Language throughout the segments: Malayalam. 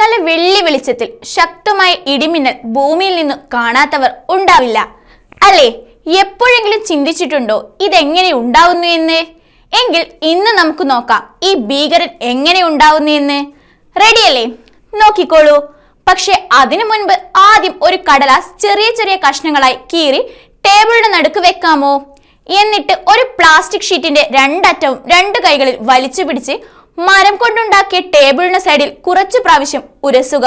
നല്ല വെള്ളി വെളിച്ചത്തിൽ ശക്തമായ ഇടിമിന്നൽ ഭൂമിയിൽ നിന്നും കാണാത്തവർ ഉണ്ടാവില്ല അല്ലേ എപ്പോഴെങ്കിലും ചിന്തിച്ചിട്ടുണ്ടോ ഇതെങ്ങനെ ഉണ്ടാവുന്നു എന്ന് എങ്കിൽ ഇന്ന് നമുക്ക് നോക്കാം ഈ ഭീകരൻ എങ്ങനെ ഉണ്ടാവുന്നു എന്ന് റെഡിയല്ലേ നോക്കിക്കോളൂ പക്ഷെ അതിനു മുൻപ് ആദ്യം ഒരു കടലാസ് ചെറിയ ചെറിയ കഷ്ണങ്ങളായി കീറി ടേബിളിന് നടുക്ക് വെക്കാമോ എന്നിട്ട് ഒരു പ്ലാസ്റ്റിക് ഷീറ്റിന്റെ രണ്ടറ്റവും രണ്ട് കൈകളിൽ വലിച്ചു പിടിച്ച് മരം കൊണ്ടുണ്ടാക്കിയ ടേബിളിന് സൈഡിൽ കുറച്ചു പ്രാവശ്യം ഉരസുക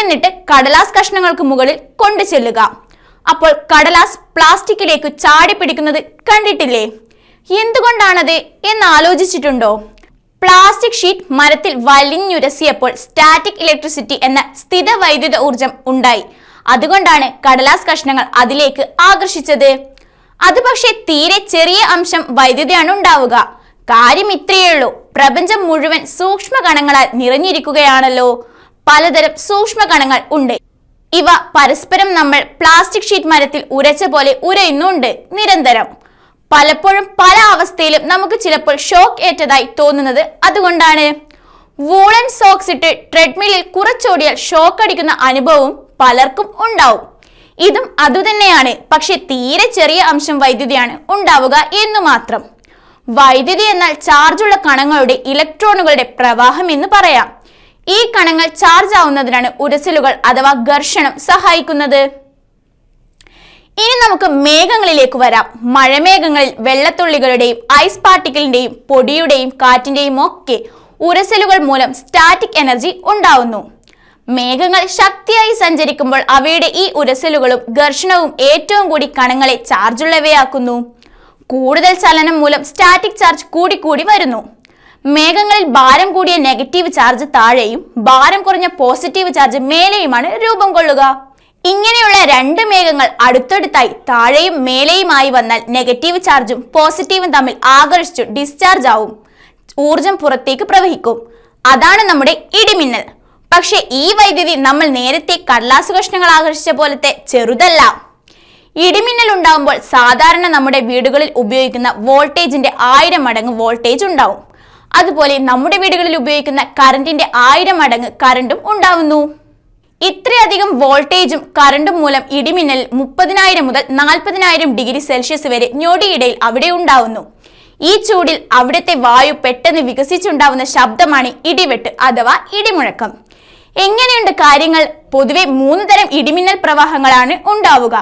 എന്നിട്ട് കടലാസ് കഷ്ണങ്ങൾക്ക് മുകളിൽ കൊണ്ടു ചെല്ലുക അപ്പോൾ കടലാസ് പ്ലാസ്റ്റിക്കിലേക്ക് ചാടി പിടിക്കുന്നത് കണ്ടിട്ടില്ലേ എന്തുകൊണ്ടാണത് എന്ന് ആലോചിച്ചിട്ടുണ്ടോ പ്ലാസ്റ്റിക് ഷീറ്റ് മരത്തിൽ വലിഞ്ഞുരസിയപ്പോൾ സ്റ്റാറ്റിക് ഇലക്ട്രിസിറ്റി എന്ന സ്ഥിത വൈദ്യുത ഊർജം ഉണ്ടായി അതുകൊണ്ടാണ് കടലാസ് കഷ്ണങ്ങൾ അതിലേക്ക് ആകർഷിച്ചത് അത് പക്ഷേ തീരെ ചെറിയ അംശം വൈദ്യുതിയാണ് ഉണ്ടാവുക കാര്യം ഇത്രയേയുള്ളൂ പ്രപഞ്ചം മുഴുവൻ സൂക്ഷ്മ കണങ്ങളാൽ നിറഞ്ഞിരിക്കുകയാണല്ലോ പലതരം സൂക്ഷ്മ കണങ്ങൾ ഉണ്ട് ഇവ പരസ്പരം നമ്മൾ പ്ലാസ്റ്റിക് ഷീറ്റ് മരത്തിൽ ഉരച്ച പോലെ ഉരയുന്നുണ്ട് നിരന്തരം പലപ്പോഴും പല അവസ്ഥയിലും നമുക്ക് ചിലപ്പോൾ ഷോക്ക് ഏറ്റതായി തോന്നുന്നത് അതുകൊണ്ടാണ് വൂളൻ സോക്സ് ഇട്ട് ട്രെഡ്മില്ലിൽ കുറച്ചോടിയാൽ ഷോക്ക് അടിക്കുന്ന അനുഭവവും പലർക്കും ഉണ്ടാവും ഇതും അതുതന്നെയാണ് പക്ഷെ തീരെ ചെറിയ അംശം വൈദ്യുതിയാണ് ഉണ്ടാവുക എന്നു മാത്രം വൈദ്യുതി എന്നാൽ ചാർജുള്ള കണങ്ങളുടെ ഇലക്ട്രോണുകളുടെ പ്രവാഹം എന്ന് പറയാം ഈ കണങ്ങൾ ചാർജ് ആവുന്നതിനാണ് ഉരസലുകൾ അഥവാ ഘർഷണം സഹായിക്കുന്നത് ഇനി നമുക്ക് മേഘങ്ങളിലേക്ക് വരാം മഴമേഘങ്ങളിൽ വെള്ളത്തുള്ളികളുടെയും ഐസ് പാർട്ടിക്കിളിന്റെയും പൊടിയുടെയും കാറ്റിന്റെയും ഒക്കെ ഉരസലുകൾ മൂലം സ്റ്റാറ്റിക് എനർജി ഉണ്ടാവുന്നു മേഘങ്ങൾ ശക്തിയായി സഞ്ചരിക്കുമ്പോൾ അവയുടെ ഈ ഉരസലുകളും ഘർഷണവും ഏറ്റവും കൂടി കണങ്ങളെ ചാർജുള്ളവയാക്കുന്നു കൂടുതൽ ചലനം മൂലം സ്റ്റാറ്റിക് ചാർജ് കൂടിക്കൂടി വരുന്നു മേഘങ്ങളിൽ ഭാരം കൂടിയ നെഗറ്റീവ് ചാർജ് താഴെയും ഭാരം കുറഞ്ഞ പോസിറ്റീവ് ചാർജ് മേലെയുമാണ് രൂപം കൊള്ളുക ഇങ്ങനെയുള്ള രണ്ട് മേഘങ്ങൾ അടുത്തടുത്തായി താഴെയും മേലെയുമായി വന്നാൽ നെഗറ്റീവ് ചാർജും പോസിറ്റീവും തമ്മിൽ ആകർഷിച്ചു ഡിസ്ചാർജ് ആവും ഊർജം പുറത്തേക്ക് പ്രവഹിക്കും അതാണ് നമ്മുടെ ഇടിമിന്നൽ പക്ഷേ ഈ വൈദ്യുതി നമ്മൾ നേരത്തെ കടലാസു കഷ്ണങ്ങൾ ആകർഷിച്ച പോലത്തെ ചെറുതല്ല ഇടിമിന്നൽ ഉണ്ടാകുമ്പോൾ സാധാരണ നമ്മുടെ വീടുകളിൽ ഉപയോഗിക്കുന്ന വോൾട്ടേജിന്റെ ആയിരം മടങ്ങ് വോൾട്ടേജ് ഉണ്ടാവും അതുപോലെ നമ്മുടെ വീടുകളിൽ ഉപയോഗിക്കുന്ന കറണ്ടിന്റെ ആയിരം മടങ്ങ് കറണ്ടും ഉണ്ടാവുന്നു ഇത്രയധികം വോൾട്ടേജും കറണ്ടും മൂലം ഇടിമിന്നൽ മുപ്പതിനായിരം മുതൽ നാൽപ്പതിനായിരം ഡിഗ്രി സെൽഷ്യസ് വരെ ഞൊടിയിടയിൽ അവിടെ ഉണ്ടാവുന്നു ഈ ചൂടിൽ അവിടുത്തെ വായു പെട്ടെന്ന് വികസിച്ചുണ്ടാവുന്ന ശബ്ദമാണ് ഇടിവെട്ട് അഥവാ ഇടിമുഴക്കം എങ്ങനെയുണ്ട് കാര്യങ്ങൾ പൊതുവെ മൂന്ന് തരം ഇടിമിന്നൽ പ്രവാഹങ്ങളാണ് ഉണ്ടാവുക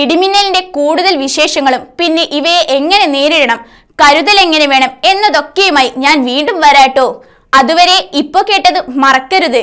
ഇടിമിന്നലിന്റെ കൂടുതൽ വിശേഷങ്ങളും പിന്നെ ഇവയെ എങ്ങനെ നേരിടണം കരുതൽ എങ്ങനെ വേണം എന്നതൊക്കെയുമായി ഞാൻ വീണ്ടും വരാട്ടോ അതുവരെ ഇപ്പൊ കേട്ടത് മറക്കരുത്